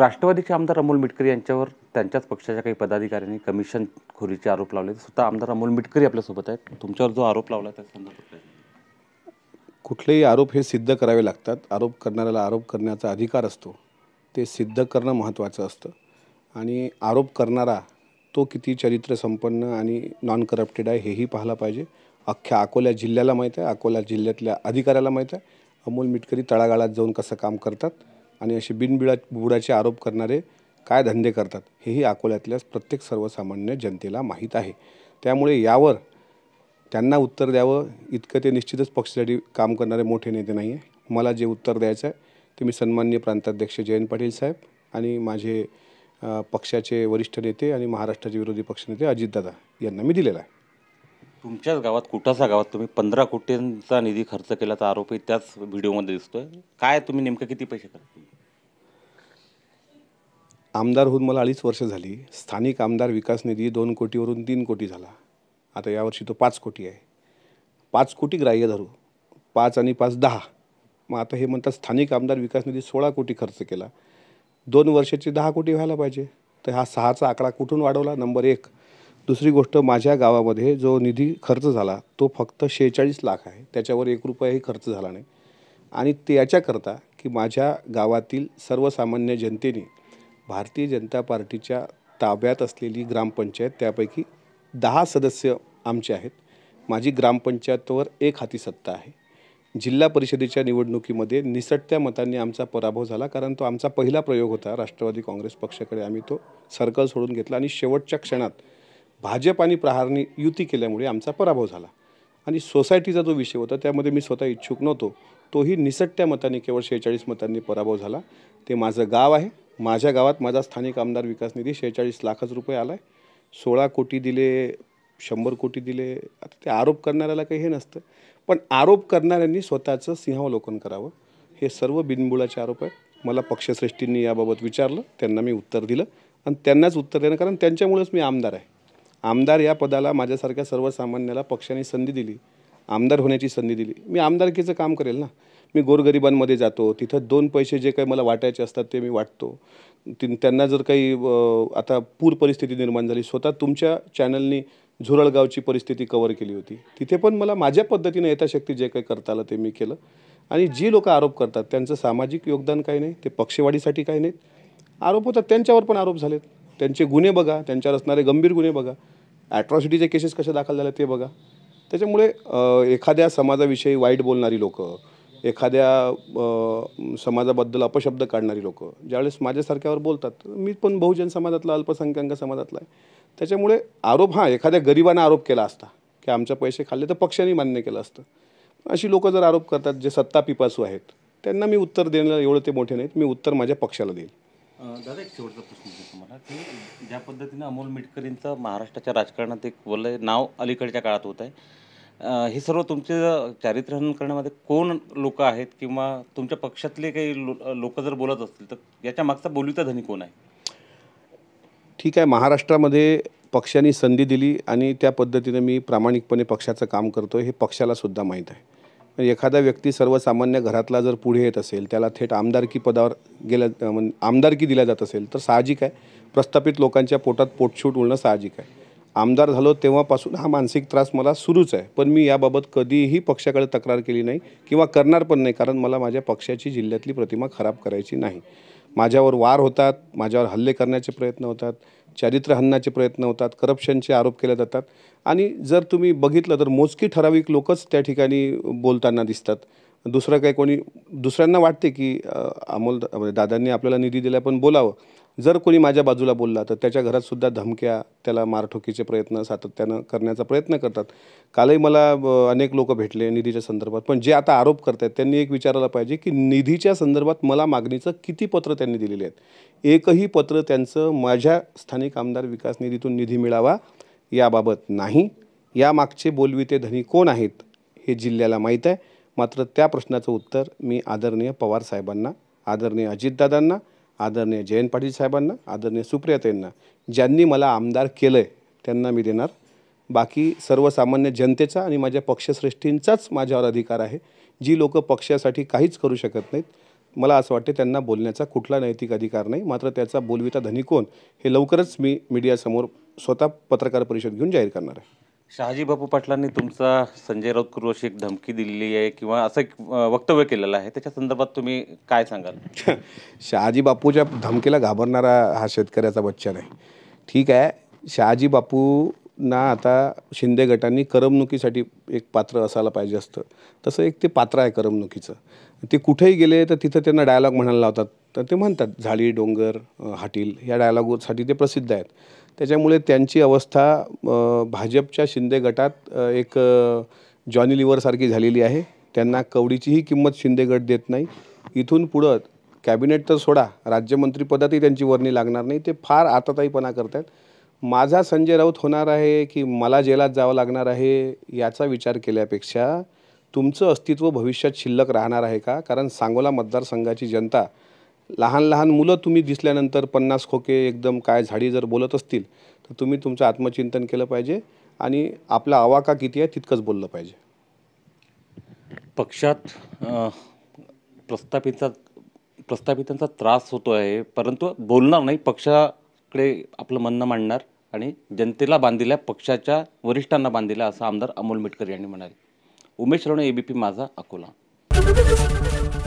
राष्ट्रवादीचे आमदार अमोल मिटकरी यांच्यावर त्यांच्याच पक्षाच्या काही पदाधिकाऱ्यांनी कमिशन खोरीचे आरोप लावले स्वतः आमदार अमोल मिटकरी आपल्यासोबत आहेत तुमच्यावर जो आरोप लावला त्या संदर्भात कुठलेही आरोप हे सिद्ध करावे लागतात आरोप करणाऱ्याला आरोप करण्याचा अधिकार असतो ते सिद्ध करणं महत्त्वाचं असतं आणि आरोप करणारा तो किती चरित्र संपन्न आणि नॉन करप्टेड आहे हेही पाहायला पाहिजे अख्ख्या अकोल्या जिल्ह्याला माहीत आहे अकोला जिल्ह्यातल्या अधिकाऱ्याला माहीत आहे अमोल मिटकरी तळागाळात जाऊन कसं काम करतात आणि असे बिनबिळा बुडाचे आरोप करणारे काय धंदे करतात हेही अकोल्यातल्या प्रत्येक सर्वसामान्य जनतेला माहीत आहे त्यामुळे यावर त्यांना उत्तर द्यावं इतकं ते निश्चितच पक्षासाठी काम करणारे मोठे नेते नाही आहे मला जे उत्तर द्यायचं आहे ते मी सन्मान्य प्रांताध्यक्ष जयंत पाटील साहेब आणि माझे पक्षाचे वरिष्ठ नेते आणि महाराष्ट्राचे विरोधी पक्षनेते अजितदादा यांना मी दिलेला आहे तुमच्याच गावात कुठासा गावात तुम्ही पंधरा कोटींचा निधी खर्च केल्याचा आरोपही त्याच व्हिडिओमध्ये दिसतोय काय तुम्ही नेमकं किती पैसे खर्च आमदार होऊन मला अडीच वर्ष झाली स्थानिक आमदार विकास निधी दोन कोटीवरून तीन कोटी झाला आता यावर्षी तो पाच कोटी आहे पाच कोटी ग्राह्य धरू पाच आणि पाच दहा मग आता हे म्हणतात स्थानिक आमदार विकास निधी सोळा कोटी खर्च केला दोन वर्षाचे दहा कोटी व्हायला पाहिजे तर हा सहाचा आकडा कुठून वाढवला नंबर एक दुसरी गोष्ट माझ्या गावामध्ये जो निधी खर्च झाला तो फक्त शेहेचाळीस लाख आहे त्याच्यावर एक रुपयाही खर्च झाला नाही आणि ते याच्याकरता की माझ्या गावातील सर्वसामान्य जनतेने भारतीय जनता पार्टीच्या ताब्यात असलेली ग्रामपंचायत त्यापैकी दहा सदस्य आमचे आहेत माझी ग्रामपंचायतवर एक हाती सत्ता आहे जिल्हा परिषदेच्या निवडणुकीमध्ये निसटत्या मतांनी आमचा पराभव झाला कारण तो आमचा पहिला प्रयोग होता राष्ट्रवादी काँग्रेस पक्षाकडे आम्ही तो सर्कल सोडून घेतला आणि शेवटच्या क्षणात भाजप आणि प्रहारनी युती केल्यामुळे आमचा पराभव झाला आणि सोसायटीचा जो विषय होता त्यामध्ये मी स्वतः इच्छुक नव्हतो तोही निसटत्या मतांनी केवळ शेहेचाळीस मतांनी पराभव झाला ते माझं गाव आहे माझ्या गावात माझा स्थानिक आमदार विकास निधी शेहेचाळीस लाखच रुपये आला आहे सोळा कोटी दिले शंभर कोटी दिले आता ते आरोप करणाऱ्याला काही हे नसतं पण आरोप करणाऱ्यांनी स्वतःचं सिंहावलोकन करावं हे सर्व बिनबुळाचे आरोप आहेत मला पक्षश्रेष्ठींनी याबाबत विचारलं त्यांना मी उत्तर दिलं आणि त्यांनाच उत्तर देणं कारण त्यांच्यामुळेच मी आमदार आहे आमदार या पदाला माझ्यासारख्या सर्वसामान्याला पक्षाने संधी दिली आमदार होण्याची संधी दिली मी आमदारकीचं काम करेल ना मी गोरगरिबांमध्ये जातो तिथं दोन पैसे जे काही मला वाटायचे असतात ते मी वाटतो ति त्यांना जर काही आता पूर परिस्थिती निर्माण झाली स्वतः तुमच्या चॅनलनी झुरळगावची परिस्थिती कवर केली होती तिथे पण मला माझ्या पद्धतीने यथाशक्ती जे काही करता आलं ते मी केलं आणि जी लोक आरोप करतात त्यांचं सामाजिक योगदान काही नाही ते पक्षवाढीसाठी काही नाहीत आरोप होतात त्यांच्यावर पण आरोप झालेत त्यांचे गुन्हे बघा त्यांच्यावर असणारे गंभीर गुन्हे बघा ॲट्रॉसिटीचे केसेस कसे दाखल झाले ते बघा त्याच्यामुळे एखाद्या समाजाविषयी वाईट बोलणारी लोकं एखाद्या समाजाबद्दल अपशब्द काढणारी लोकं ज्यावेळेस माझ्यासारख्यावर बोलतात मी पण बहुजन समाजातला अल्पसंख्याक समाजातला आहे त्याच्यामुळे आरोप हां एखाद्या गरिबानं आरोप केला असता की आमच्या पैसे खाल्ले तर पक्षाने मान्य केलं असतं अशी लोकं जर आरोप करतात जे सत्ता पिपासू आहेत त्यांना मी उत्तर देणं एवढं ते मोठे नाहीत मी उत्तर माझ्या पक्षाला देईल दादा एक शेवटचा प्रश्न तुम्हाला की ज्या पद्धतीनं अमोल मिटकरींचं महाराष्ट्राच्या राजकारणात एक वलय नाव अलीकडच्या काळात होत आहे हे सर्व तुमचे चारित्र्यहन करण्यामध्ये कोण लोक आहेत किंवा तुमच्या पक्षातले काही लो लोक जर बोलत असतील तर याच्या मागचा बोलीचा धनी कोण आहे ठीक आहे महाराष्ट्रामध्ये पक्षाने संधी दिली आणि त्या पद्धतीनं मी प्रामाणिकपणे पक्षाचं काम करतो हे पक्षाला सुद्धा माहीत आहे म्हणजे एखादा व्यक्ती सर्वसामान्य घरातला जर पुढे येत असेल त्याला थेट आमदारकी पदावर गेल्या आमदारकी दिल्या जात असेल तर साहजिक आहे प्रस्थापित लोकांच्या पोटात पोटशूट उलणं साहजिक आहे आमदार झालो तेव्हापासून हा मानसिक त्रास मला सुरूच आहे पण मी याबाबत कधीही पक्षाकडे तक्रार केली नाही किंवा करणार पण नाही कारण मला माझ्या पक्षाची जिल्ह्यातली प्रतिमा खराब करायची नाही माझ्यावर वार होतात माझ्यावर हल्ले करण्याचे प्रयत्न होतात चारित्र्य हन्नाचे प्रयत्न होतात करप्शनचे आरोप केले जातात आणि जर तुम्ही बघितलं तर मोजकी ठराविक लोकच त्या ठिकाणी बोलताना दिसतात दुसरं काही कोणी दुसऱ्यांना वाटते की अमोल म्हणजे दादांनी आपल्याला निधी दिला पण बोलावं जर कोणी माझ्या बाजूला बोलला तर त्याच्या घरातसुद्धा धमक्या त्याला मारठोकीचे प्रयत्न सातत्यानं करण्याचा प्रयत्न करतात कालही मला अनेक लोक भेटले निधीच्या संदर्भात पण जे आता आरोप करत आहेत त्यांनी एक विचारायला पाहिजे की निधीच्या संदर्भात मला मागणीचं किती पत्र त्यांनी दिलेले आहेत एकही पत्र त्यांचं माझ्या स्थानिक आमदार विकास निधीतून निधी मिळावा याबाबत नाही यामागचे बोलविते धनी कोण आहेत हे जिल्ह्याला माहीत आहे मात्र त्या प्रश्नाचं उत्तर मी आदरणीय पवार साहेबांना आदरणीय अजितदादांना आदरणीय जयंत पाटील साहेबांना आदरणीय सुप्रियतेंना ज्यांनी मला आमदार केलं आहे त्यांना मी देणार बाकी सर्वसामान्य जनतेचा आणि माझ्या पक्षश्रेष्ठींचाच माझ्यावर अधिकार आहे जी लोकं पक्षासाठी काहीच करू शकत नाहीत मला असं वाटते त्यांना बोलण्याचा कुठला नैतिक अधिकार नाही मात्र त्याचा बोलविता कोण हे लवकरच मी मीडियासमोर स्वतः पत्रकार परिषद घेऊन जाहीर करणार आहे शहाजी बापू पाटलांनी तुमचा संजय राऊत कुरुशी एक धमकी दिलेली आहे किंवा असं एक वक्तव्य केलेलं आहे त्याच्या संदर्भात तुम्ही काय सांगाल शहाजी बापूच्या धमकीला घाबरणारा हा शेतकऱ्याचा बच्चा नाही ठीक आहे शहाजी बापूंना आता शिंदे गटांनी करमणुकीसाठी एक पात्र असायला पाहिजे असतं तसं एक ते पात्र आहे करमणुकीचं ते कुठेही गेले तर तिथं त्यांना डायलॉग म्हणायला लावतात तर ते म्हणतात झाडी डोंगर हाटील या डायलॉगसाठी ते प्रसिद्ध आहेत त्याच्यामुळे त्यांची अवस्था भाजपच्या शिंदे गटात एक जॉनी लिव्हरसारखी झालेली आहे त्यांना कवडीचीही किंमत शिंदे गट देत नाही इथून पुढं कॅबिनेट तर सोडा राज्यमंत्रीपदातही त्यांची वर्णी लागणार नाही ते फार आतताईपणा करत आहेत माझा संजय राऊत होणार आहे की मला जेलात जावं लागणार आहे याचा विचार केल्यापेक्षा तुमचं अस्तित्व भविष्यात शिल्लक राहणार आहे का कारण सांगोला मतदारसंघाची जनता लहान लहान मुलं तुम्ही दिसल्यानंतर पन्नास खोके एकदम काय झाडी जर बोलत असतील तर तुम्ही तुमचं आत्मचिंतन केलं पाहिजे आणि आपला आवाका किती आहे तितकंच बोललं पाहिजे पक्षात प्रस्थापिता प्रस्थापितांचा त्रास होतो आहे परंतु बोलणार नाही पक्षाकडे आपलं म्हणणं मांडणार आणि जनतेला बांधिल्या पक्षाच्या वरिष्ठांना बांधिल्या असं आमदार अमोल मिटकर यांनी म्हणाले उमेश रावणे एबीपी माझा अकोला